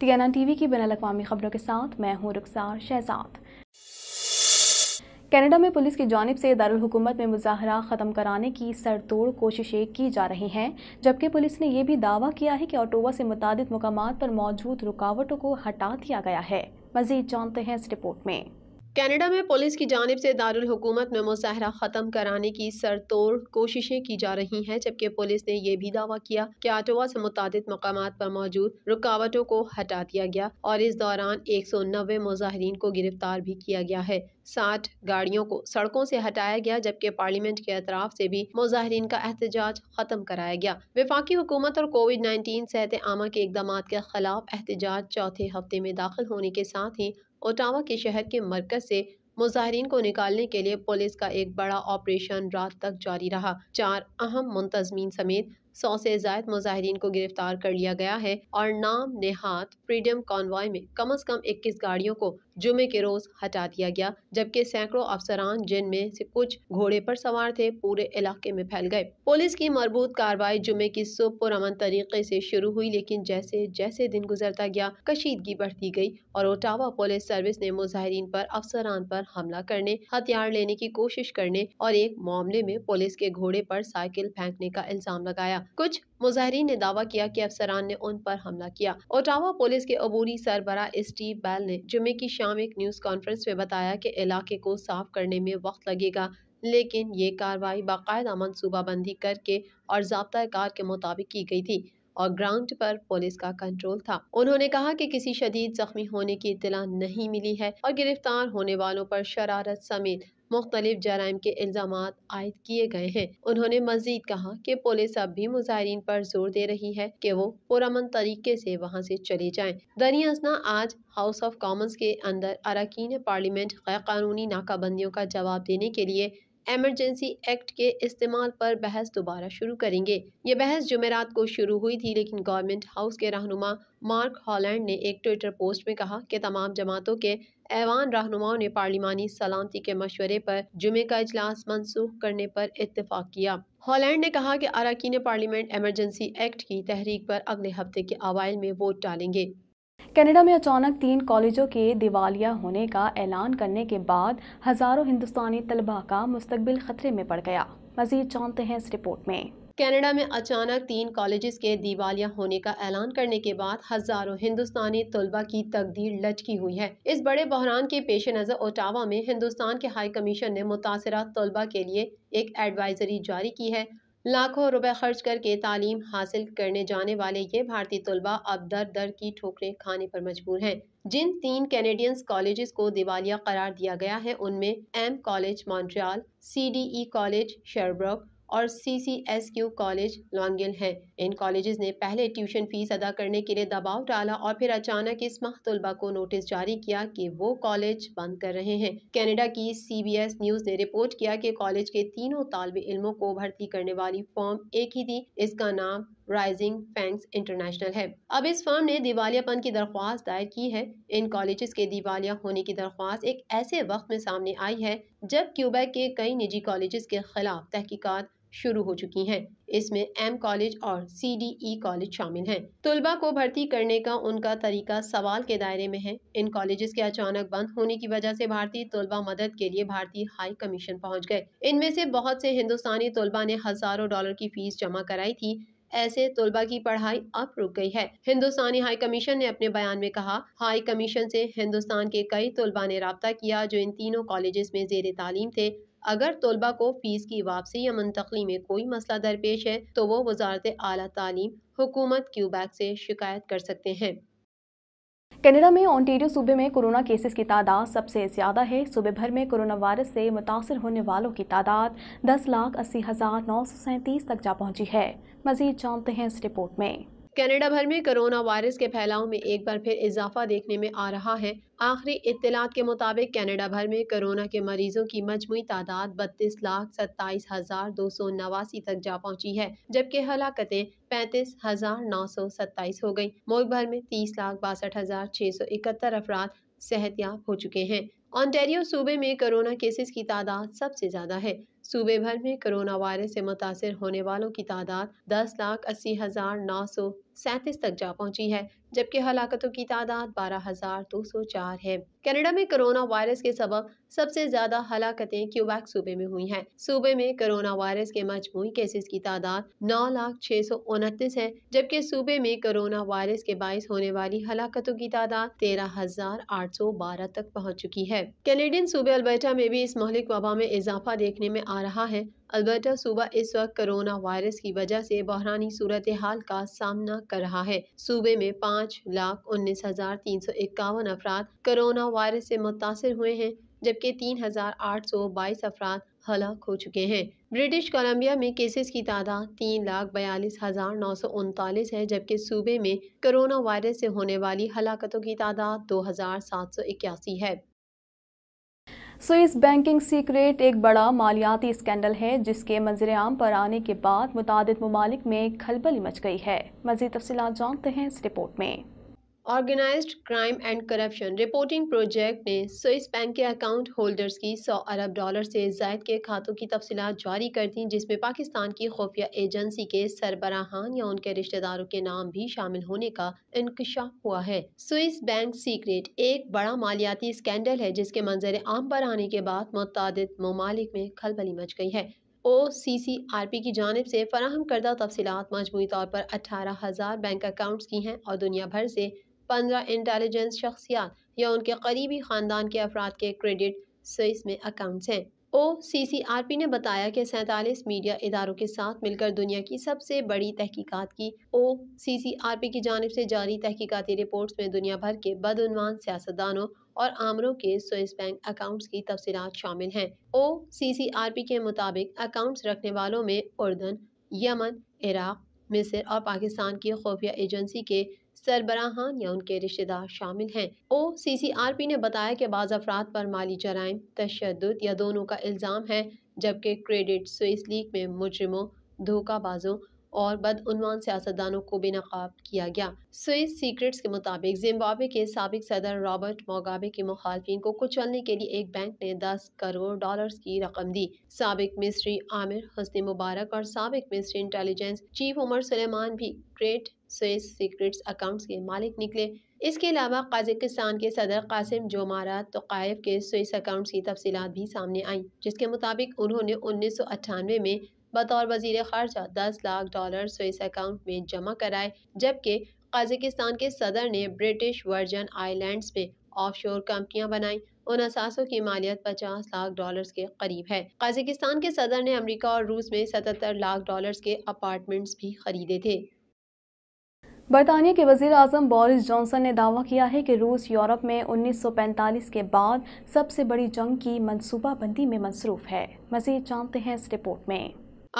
T TV की बिना अवी खबरों के साथ मैं हूँ रुखसार शहजाद कनाडा में पुलिस की जानब से दारकूमत में मुजाहरा ख़त्म कराने की सर तोड़ कोशिशें की जा रही हैं जबकि पुलिस ने यह भी दावा किया है कि ऑटोवा से मुतद मकाम पर मौजूद रुकावटों को हटा दिया गया है मजीद जानते हैं इस रिपोर्ट में कनाडा में पुलिस की जानब से दारुल हुकूमत में मुजाहरा ख़त्म कराने की सरतोड़ कोशिशें की जा रही हैं जबकि पुलिस ने यह भी दावा किया कि आटोवा से मुतद मकाम पर मौजूद रुकावटों को हटा दिया गया और इस दौरान एक सौ नब्बे मुजाहरीन को गिरफ्तार भी किया गया है साठ गाड़ियों को सड़कों से हटाया गया जबकि पार्लियामेंट के अतराफ से भी मुजाहरीन का एहतजाज खत्म कराया गया विफाकी हुकूमत और कोविड नाइन्टीन सेहत आमा के इकदाम के खिलाफ एहतजाज चौथे हफ्ते में दाखिल होने के साथ ही ओटावा के शहर के मरकज से मुजाहरीन को निकालने के लिए पुलिस का एक बड़ा ऑपरेशन रात तक जारी रहा चार अहम मुंतजमीन समेत सौ से जायद मुजाहरीन को गिरफ्तार कर लिया गया है और नाम नेहात फ्रीडम कॉन्वॉय में कम अज कम इक्कीस गाड़ियों को जुमे के रोज हटा दिया गया जबकि सैकड़ों अफसरान जिनमें से कुछ घोड़े पर सवार थे पूरे इलाके में फैल गए पुलिस की मरबूत कार्रवाई जुमे की सुबह पुरमन तरीके से शुरू हुई लेकिन जैसे जैसे दिन गुजरता गया कशीदगी बढ़ती गई और ओटावा पुलिस सर्विस ने मुजाहरीन पर अफसरान पर हमला करने हथियार लेने की कोशिश करने और एक मामले में पुलिस के घोड़े पर साइकिल फेंकने का इल्जाम लगाया कुछ मुजाहरीन ने दावा किया कि अफसरान ने उन पर हमला किया ओटावा पुलिस के अबूरी सरबरा स्टीव बैल ने जुमे की शाम एक न्यूज कॉन्फ्रेंस में बताया कि इलाके को साफ करने में वक्त लगेगा लेकिन ये कार्रवाई बाकायदा मनसूबाबंदी करके और जबता कार के मुताबिक की गई थी और ग्राउंड पर पुलिस का कंट्रोल था उन्होंने कहा कि किसी शदीद जख्मी होने की इतला नहीं मिली है और गिरफ्तार होने वालों पर शरारत समेत मुख्तलिफ जराइम के इल्ज़ाम आयद किए गए हैं उन्होंने मजीद कहा की पुलिस अब भी मुजाहरीन पर जोर दे रही है की वो पुरमन तरीके से वहाँ से चले जाए दरिया असना आज हाउस ऑफ कॉमन्स के अंदर अरकान पार्लियामेंट गैर कानूनी नाकाबंदियों का जवाब देने के लिए एमरजेंसी एक्ट के इस्तेमाल पर बहस दोबारा शुरू करेंगे ये बहस जुमेरात को शुरू हुई थी लेकिन गवर्नमेंट हाउस के रहनुमा मार्क हॉलैंड ने एक ट्विटर पोस्ट में कहा कि तमाम जमातों के ऐवान रहनुमाओं ने पार्लिमानी सलामती के मशवरे पर जुमे का अजलास मनसूख करने पर इतफाक़ किया हॉलैंड ने कहा कि अरकान पार्लियामेंट एमरजेंसी एक्ट की तहरीक पर अगले हफ्ते के अवाइल में वोट डालेंगे कनाडा में अचानक तीन कॉलेजों के दिवालिया होने का ऐलान करने के बाद हज़ारों हिंदुस्तानी तलबा का मुस्तबिल ख़तरे में पड़ गया मजीद जानते हैं इस रिपोर्ट में कनाडा में अचानक तीन कॉलेजेस के दिवालिया होने का ऐलान करने के बाद हजारों हिंदुस्तानी तलबा की तकदीर लटकी हुई है इस बड़े बहरान के पेश नज़र ओटावा में हिंदुस्तान के हाई कमीशन ने मुतासर तलबा के लिए एक एडवाइजरी जारी की है लाखों रुपए खर्च करके तालीम हासिल करने जाने वाले ये भारतीय तलबा अब दर दर की ठोकरें खाने पर मजबूर हैं जिन तीन कैनेडियंस कॉलेजेस को दिवालिया करार दिया गया है उनमें M college Montreal C D E college Sherbrooke और C C S Q college Longueuil हैं इन कॉलेजेस ने पहले ट्यूशन फीस अदा करने के लिए दबाव डाला और फिर अचानक इस माह तलबा को नोटिस जारी किया कि वो कॉलेज बंद कर रहे हैं कनाडा की सी बी एस न्यूज़ ने रिपोर्ट किया कि कॉलेज के तीनों तालब इलमों को भर्ती करने वाली फॉर्म एक ही थी इसका नाम राइजिंग फैंक्स इंटरनेशनल है अब इस फर्म ने दिवालियापन की दरख्वास्त दायर की है इन कॉलेजेस के दिवालिया होने की दरख्वास्त एक ऐसे वक्त में सामने आई है जब क्यूबा के कई निजी कॉलेजेस के खिलाफ तहकीकात शुरू हो चुकी हैं इसमें एम कॉलेज और सी डी ई कॉलेज शामिल हैं तलबा को भर्ती करने का उनका तरीका सवाल के दायरे में है इन कॉलेजेस के अचानक बंद होने की वजह से भारतीय तलबा मदद के लिए भारतीय हाई कमीशन पहुंच गए इनमें से बहुत से हिंदुस्तानी तलबा ने हजारों डॉलर की फीस जमा कराई थी ऐसे तलबा की पढ़ाई अब रुक गई है हिंदुस्तानी हाई कमीशन ने अपने बयान में कहा हाई कमीशन से हिंदुस्तान के कई तलबा ने रबता किया जो इन तीनों कॉलेजेस में जेर तालीम थे अगर तलबा को फीस की वापसी या मुंतकली में कोई मसला दरपेश है तो वो वजारत अली तालीम हुकूमत क्यूबैक से शिकायत कर सकते हैं कनाडा में ओंटेरियो सूबे में कोरोना केसेस की तादाद सबसे ज़्यादा है सूबे भर में कोरोना वायरस से मुतासर होने वालों की तादाद दस लाख अस्सी हज़ार नौ सौ सैंतीस तक जा पहुंची है मज़ीद जानते हैं इस रिपोर्ट में कनाडा भर में कोरोना वायरस के फैलाव में एक बार फिर इजाफा देखने में आ रहा है आखिरी इतलात के मुताबिक कनाडा भर में कोरोना के मरीजों की मजमू तादाद बत्तीस लाख सत्ताईस हज़ार दो सौ नवासी तक जा पहुंची है जबकि हलाकतें पैंतीस हज़ार नौ सौ सत्ताईस हो गई मुल्क भर में तीस लाख बासठ हज़ार छः सौ इकहत्तर अफराद सेहतियाब हो चुके हैं ऑन्टेरियो सूबे में कोरोना केसेस की तादाद सबसे ज़्यादा है सूबे भर में कोरोना वायरस से मुतासर होने वालों की तादाद दस लाख अस्सी हज़ार नौ सौ सैंतीस तक जा पहुंची है जबकि हलाकतों की तादाद बारह हजार दो सौ चार है कनाडा में कोरोना वायरस के सब सबसे ज्यादा हलाकतें क्यूबैक सूबे में हुई हैं। सूबे में कोरोना वायरस के मजमू केसेस की तादाद नौ लाख छह सौ उनतीस है जबकि सूबे में कोरोना वायरस के बायस होने वाली हलाकतों की तादाद तेरह हजार आठ सौ बारह तक पहुँच चुकी है कैनेडियन सूबे अल्बर्टा में भी इस मौलिक वबा में इजाफा देखने में आ रहा है अल्बर्टा सूबा इस वक्त कोरोना वायरस की वजह से बहरानी सूरत हाल का सामना कर रहा है सूबे में पाँच पाँच लाख उन्नीस हज़ार तीन सौ इक्यावन अफराद करोना वायरस से मुतासर हुए हैं जबकि तीन हज़ार आठ सौ बाईस अफराद हलाक हो चुके हैं ब्रिटिश कोलंबिया में केसेस की तादाद तीन लाख बयालीस हज़ार नौ सौ उनतालीस है जबकि सूबे में करोना वायरस से होने वाली हलाकतों की तादाद दो हज़ार सात सौ इक्यासी है स्विस बैंकिंग सीक्रेट एक बड़ा मालियाती स्कैंडल है जिसके मंजर आम पर आने के बाद मुतद ममालिक में खलबली मच गई है मजीद तफसी जानते हैं इस रिपोर्ट में organised crime and corruption reporting project ने स्विस बैंक के अकाउंट होल्डर्स की 100 अरब डॉलर से जायद के खातों की तफसीत जारी कर दी जिसमें पाकिस्तान की खुफिया एजेंसी के सरबराहान या उनके रिश्तेदारों के नाम भी शामिल होने का इंकशाफ हुआ है स्विस बैंक सीक्रेट एक बड़ा मालियाती स्कैंडल है जिसके मंजर आम पर आने के बाद मुतद ममालिक में खलबली मच गई है ओ सी सी आर पी की जानब से फराहम करदा तफसीत मजमू तौर पर अठारह हज़ार बैंक अकाउंट्स की हैं और दुनिया भर से पंद्रह इंटेलिजेंस शख्सियात या उनके करीबी ख़ानदान के अफराद के क्रेडिट स्विस में अकाउंट्स हैं ओ सी सी आर पी ने बताया कि सैंतालीस मीडिया इदारों के साथ मिलकर दुनिया की सबसे बड़ी तहकीकात की ओ सी सी आर पी की जानब से जारी तहकीकती रिपोर्ट्स में दुनिया भर के बदनवान सियासतदानों और आमरों के स्विस बैंक अकाउंट्स की तफसी शामिल हैं ओ सी सी आर पी के मुताबिक अकाउंट्स रखने वालों में उर्दन यमन इराक मिस्र और पाकिस्तान की खुफिया एजेंसी के सरबराहान या उनके रिश्तेदार शामिल हैं ओ सी सी आर पी ने बताया कि बाज़ अफराद पर माली जराइम तशद या दोनों का इल्ज़ाम है जबकि क्रेडिट स्विस लीग में मुजरमों धोखाबाजों और बदनवान सियासतदानों को बेनकाब किया गया स्विस सीक्रेट्स के मुताबिक जिम्बाब्वे के सबक सदर रॉबर्ट मोगाबे के मुखालफी को कुचलने के लिए एक बैंक ने दस करोड़ डॉलर की रकम दी सबक मिस्री आमिर हसन मुबारक और सबक मिस्री इंटेलिजेंस चीफ उमर सुलेमान भी क्रेट स्विस सीक्रेट्स अकाउंट्स के मालिक निकले इसके अलावा काजिकस्तान के सदर कासिम जोमारा तोकायफ के स्विस अकाउंट्स की तफसीत भी सामने आई जिसके मुताबिक उन्होंने उन्नीस सौ अट्ठानवे में बतौर वजीर खारजा दस लाख डॉलर स्विस अकाउंट में जमा कराए जबकि काजिकस्तान के सदर ने ब्रिटिश वर्जन आइलैंड्स में ऑफशोर कंपनियां बनाई उन असासों की मालियत 50 लाख डॉलर्स के करीब है काजिकिस्तान के सदर ने अमेरिका और रूस में 77 लाख डॉलर्स के अपार्टमेंट्स भी खरीदे थे बरतानिया के वजीर अजम बोरिस जॉनसन ने दावा किया है कि रूस यूरोप में 1945 के बाद सबसे बड़ी जंग की मनसूबाबंदी में मसरूफ़ है मजीद जानते हैं इस रिपोर्ट में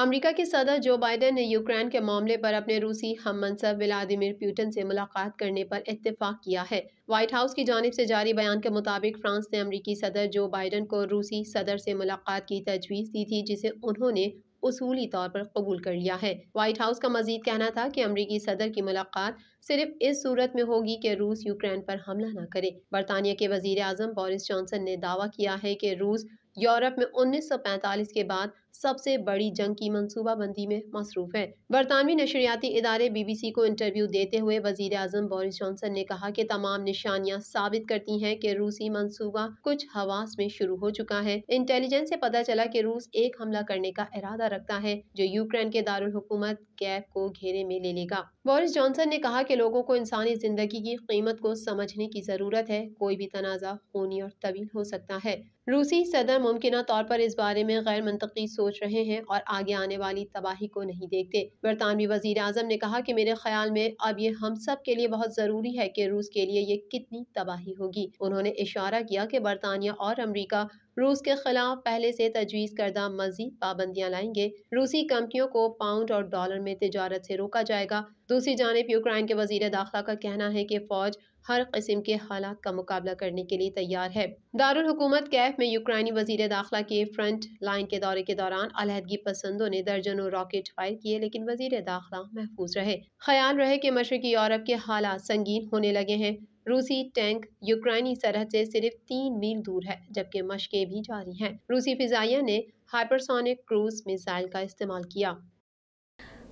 अमेरिका के सदर जो बाइडेन ने यूक्रेन के मामले पर अपने रूसी हम मनसब व्लादिमिर पुटिन से मुलाकात करने पर इतफ़ाक किया है व्हाइट हाउस की जानब से जारी बयान के मुताबिक फ्रांस ने अमरीकी सदर जो बाइडेन को रूसी सदर से मुलाकात की तजवीज़ दी थी जिसे उन्होंने उसूली तौर पर कबूल कर लिया है व्हाइट हाउस का मजीद कहना था कि अमरीकी सदर की मुलाकात सिर्फ इस सूरत में होगी कि रूस यूक्रेन पर हमला न करे बरतानिया के वजीर अजम बोरिस जॉनसन ने दावा किया है कि रूस यूरोप में 1945 के बाद सबसे बड़ी जंग की मनसूबाबंदी में मसरूफ हैं बरतानवी नशरियाती इदारे सी को इंटरव्यू देते हुए वजीर अजम बोरिस जॉनसन ने कहा कि तमाम निशानियाँ साबित करती हैं कि रूसी मनसूबा कुछ हवास में शुरू हो चुका है इंटेलिजेंस से पता चला कि रूस एक हमला करने का इरादा रखता है जो यूक्रेन के दारकूमत कैब को घेरे में ले लेगा बोरिस जॉनसन ने कहा कि लोगों को इंसानी जिंदगी की कीमत को समझने की जरूरत है कोई भी तनाज़ा खूनी और तवील हो सकता है रूसी सदर मुमकिन तौर पर इस बारे में गैर मनतकी सोच रहे हैं और आगे आने वाली तबाही को नहीं देखते बरतानवी वजीर आजम ने कहा कि मेरे ख्याल में अब ये हम सब के लिए बहुत ज़रूरी है कि रूस के लिए ये कितनी तबाही होगी उन्होंने इशारा किया कि बरतानिया और अमरीका रूस के खिलाफ पहले से तजवीज़ करदा मजीद पाबंदियाँ लाएंगे रूसी कंपनियों को पाउंड और डॉलर में तजारत से रोका जाएगा दूसरी जानब यूक्रेन के वजीर दाखिला का कहना है कि फौज हर किस्म के हालात का मुकाबला करने के लिए तैयार है दारुल हुकूमत कैफ में यूक्रेनी वजीर दाखिला के फ्रंट लाइन के दौरे के दौरान अलहदगी पसंदों ने दर्जनों रॉकेट फायर किए लेकिन वजीर दाखिला महफूज रहे ख्याल रहे की मशरकी यूरोप के हालात संगीन होने लगे हैं रूसी टैंक यूक्रेनी सरहद से सिर्फ तीन मील दूर है जबकि मशकें भी जारी हैं रूसी फिजाइया ने हाइपरसोनिक क्रूज मिसाइल का इस्तेमाल किया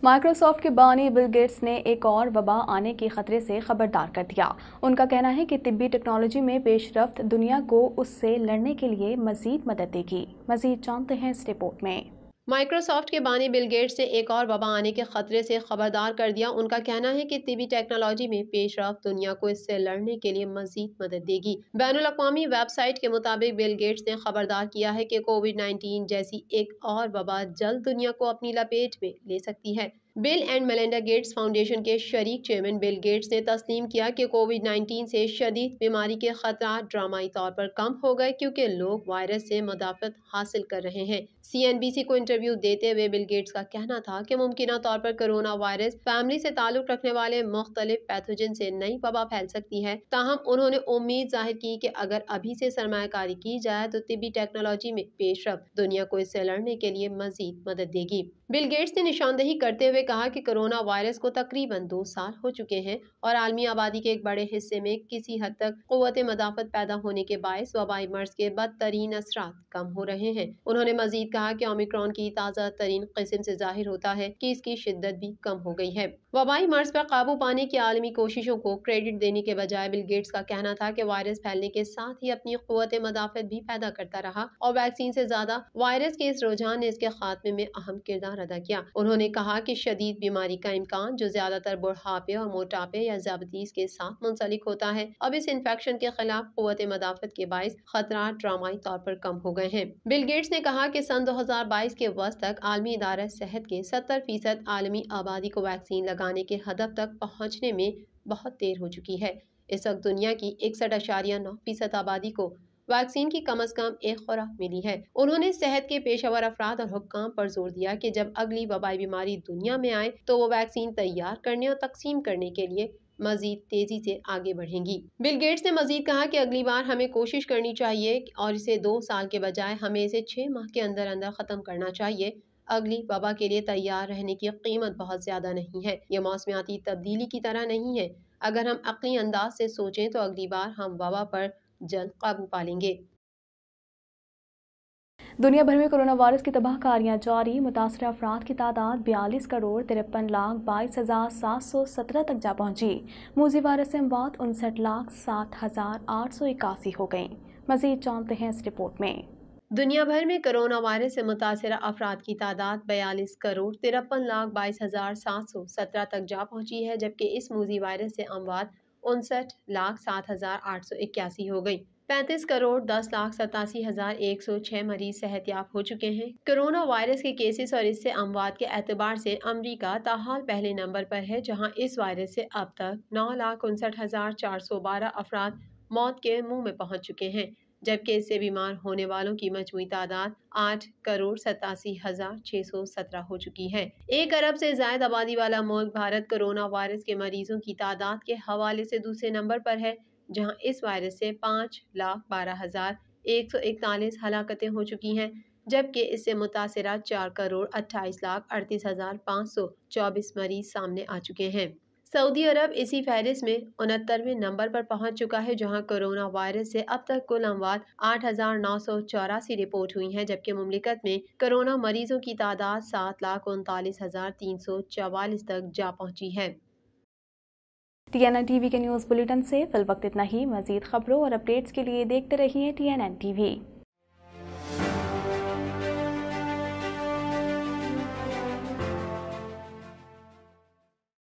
माइक्रोसॉफ्ट के बानी बिल गेट्स ने एक और वबा आने के खतरे से खबरदार कर दिया उनका कहना है कि तिब्बी टेक्नोलॉजी में पेशरफ दुनिया को उससे लड़ने के लिए मजीद मदद देगी मजीद जानते हैं इस रिपोर्ट में माइक्रोसॉफ्ट के बानी बिल गेट्स ने एक और वबा आने के खतरे से खबरदार कर दिया उनका कहना है कि तिबी टेक्नोलॉजी में पेशरफ दुनिया को इससे लड़ने के लिए मजीद मदद देगी बैन अवी वेबसाइट के मुताबिक बिल गेट्स ने खबरदार किया है कि कोविड नाइन्टीन जैसी एक और वबा जल्द दुनिया को अपनी लपेट में ले सकती है Bill and Melinda Gates foundation के शरीक चेयरमैन बिल गेट्स ने तस्लीम किया कि कोविड 19 से शदीद बीमारी के खतरा ड्रामाई तौर पर कम हो गए क्योंकि लोग वायरस से मुदाफत हासिल कर रहे हैं सीएनबीसी को इंटरव्यू देते हुए बिल गेट्स का कहना था कि मुमकिन तौर पर कोरोना वायरस फैमिली से ताल्लुक रखने वाले मुख्तलिफ पैथोजन से नई वबा फैल सकती है ताहम उन्होंने उम्मीद जाहिर की कि अगर अभी से सरमाकारी की जाए तो तिबी टेक्नोलॉजी में पेशरफ दुनिया को इससे लड़ने के लिए मजीद मदद देगी बिल गेट्स ने निशानदेही करते हुए हुए कहा कि कोरोना वायरस को तकरीबन दो साल हो चुके हैं और आलमी आबादी के एक बड़े हिस्से में किसी हद तक कुत मदाफत पैदा होने के बायस वबाई मर्ज के बदतरीन असरा कम हो रहे हैं उन्होंने मजीद कहा कि ओमिक्रॉन की ताज़ा तरीन कस्म से जाहिर होता है कि इसकी शिद्दत भी कम हो गई है वबाई मर्ज पर काबू पाने की आलमी कोशिशों को क्रेडिट देने के बजाय बिल गेट्स का कहना था कि वायरस फैलने के साथ ही अपनी कुत मदाफत भी पैदा करता रहा और वैक्सीन से ज्यादा वायरस के इस रुझान ने इसके खात्मे में अहम किरदार अदा किया उन्होंने कहा कि शदीद बीमारी का इम्कान जो ज़्यादातर बुढ़ापे और मोटापे या जबतीस के साथ मुंसलिक होता है अब इस इन्फेक्शन के खिलाफ कुत मदाफत के बायस खतरा ड्रामाई तौर पर कम हो गए हैं बिल गेट्स ने कहा कि सन दो हज़ार बाईस के वस्त तक आलमी इदारा सेहत के सत्तर फीसद आलमी आबादी को वैक्सीन लगाने के हदफ तक पहुँचने में बहुत देर हो चुकी है इस वक्त दुनिया की इकसठ अशारिया नौ फीसद आबादी को वैक्सीन की कम अज कम एक खुराक मिली है उन्होंने सेहत के पेशावर अफराद और हुक्म पर जोर दिया की जब अगली वबाई बीमारी दुनिया में आए तो वो वैक्सीन तैयार करने और तकसीम करने के लिए मजीद तेजी से आगे बढ़ेंगी बिल गेट्स ने मजीद कहा कि अगली बार हमें कोशिश करनी चाहिए और इसे दो साल के बजाय हमें इसे छः माह के अंदर अंदर ख़त्म करना चाहिए अगली वबा के लिए तैयार रहने की कीमत बहुत ज़्यादा नहीं है यह मौसमियाती तब्दीली की तरह नहीं है अगर हम अकली अंदाज से सोचें तो अगली बार हम वबा पर जल्द काबू पा लेंगे दुनिया भर में कोरोना वायरस की तबाहकारियां जारी मुतासर अफराद की तादाद बयालीस करोड़ तिरपन लाख बाईस हज़ार सात सौ सत्रह तक जा पहुंची मोजी वायरस से अमवात उनसठ लाख सात हज़ार आठ सौ इक्यासी हो गई मजीद जानते हैं इस रिपोर्ट में दुनिया भर में कोरोना वायरस से मुतासर अफराद की तादाद बयालीस करोड़ तिरपन लाख बाईस हज़ार सात सौ सत्रह तक जा पहुंची है जबकि इस मोजी वायरस से अमवात उनसठ लाख सात हज़ार आठ सौ इक्यासी हो गई पैंतीस करोड़ दस लाख सतासी हज़ार एक सौ छह मरीज सेहतियाब हो चुके हैं कोरोना वायरस के केसेस और इससे अमवात के एतबार से अमरीका ताहाल पहले नंबर पर है जहां इस वायरस से अब तक नौ लाख उनसठ हज़ार चार सौ बारह अफराद मौत के मुंह में पहुंच चुके हैं जबकि इससे बीमार होने वालों की मजमू तादाद आठ करोड़ सतासी हज़ार छः सौ सत्रह हो चुकी है एक अरब से जायद आबादी वाला मुल्क भारत कोरोना वायरस के मरीजों की तादाद के हवाले से दूसरे नंबर पर है जहाँ इस वायरस से पाँच लाख बारह हज़ार एक सौ इकतालीस हलाकतें हो चुकी हैं जबकि इससे मुतासरा चार करोड़ अट्ठाईस लाख अड़तीस हज़ार पाँच सौ चौबीस मरीज सामने आ चुके हैं सऊदी अरब इसी फहरिस्त में उनहत्तरवें नंबर पर पहुंच चुका है जहां कोरोना वायरस से अब तक कुल अमवात आठ हज़ार नौ सौ चौरासी रिपोर्ट हुई है जबकि ममलिकत में कोरोना मरीजों की तादाद सात लाख उनतालीस हज़ार तीन सौ चवालीस तक जा पहुंची है टीएनएन टीवी के न्यूज़ बुलेटिन से वक्त इतना ही मजीद खबरों और अपडेट्स के लिए देखते रहिए टीएनएन टीवी